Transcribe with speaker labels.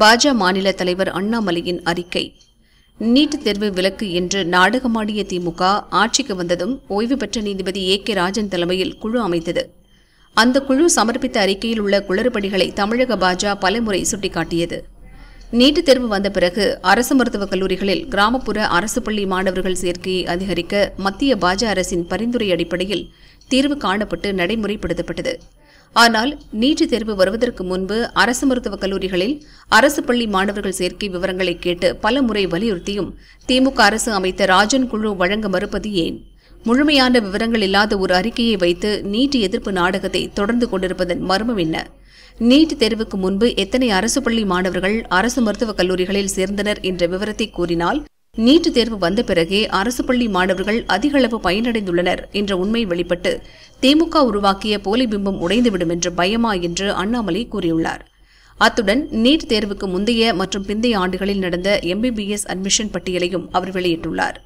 Speaker 1: பாஜ மாநில தலைவர் அண்ணாமலையின் அறிக்கை நீட் தேர்வு விலக்கு என்று நாடகமாடிய திமுக ஆட்சிக்கு வந்ததும் ஓய்வு பெற்ற நீதிபதி ஏ கே ராஜன் தலைமையில் குழு அமைத்தது அந்த குழு சமர்ப்பித்த அறிக்கையில் உள்ள குளறுபடிகளை தமிழக பாஜ பலமுறை சுட்டிக்காட்டியது நீட் தேர்வு வந்த பிறகு அரசு மருத்துவக் கல்லூரிகளில் கிராமப்புற அரசு பள்ளி மாணவர்கள் சேர்க்கையை அதிகரிக்க மத்திய பாஜ அரசின் பரிந்துரை அடிப்படையில் தீர்வு காணப்பட்டு நடைமுறைப்படுத்தப்பட்டது ஆனால் நீட் தேர்வு வருவதற்கு முன்பு அரசு மருத்துவக் கல்லூரிகளில் அரசு பள்ளி மாணவர்கள் சேர்க்கை விவரங்களை கேட்டு பல முறை வலியுறுத்தியும் திமுக அரசு அமைத்த ராஜன் குழு வழங்க மறுப்பது ஏன் முழுமையான விவரங்கள் இல்லாத ஒரு அறிக்கையை வைத்து நீட் எதிர்ப்பு நாடகத்தை தொடர்ந்து கொண்டிருப்பதன் மர்மம் என்ன நீட் தேர்வுக்கு முன்பு எத்தனை அரசு பள்ளி மாணவர்கள் அரசு மருத்துவக் கல்லூரிகளில் சேர்ந்தனர் என்ற விவரத்தை கூறினால் நீட்டு தேர்வு வந்த பிறகே அரசு பள்ளி மாணவர்கள் அதிகளவு பயனடைந்துள்ளனர் என்ற உண்மை வெளிப்பட்டு திமுக உருவாக்கிய போலி பிம்பம் உடைந்துவிடும் என்று பயமா என்று அண்ணாமலை கூறியுள்ளார் அத்துடன் நீட் தேர்வுக்கு முந்தைய மற்றும் பிந்தைய ஆண்டுகளில் நடந்த எம்பிபிஎஸ் அட்மிஷன் பட்டியலையும் அவர் வெளியிட்டுள்ளார்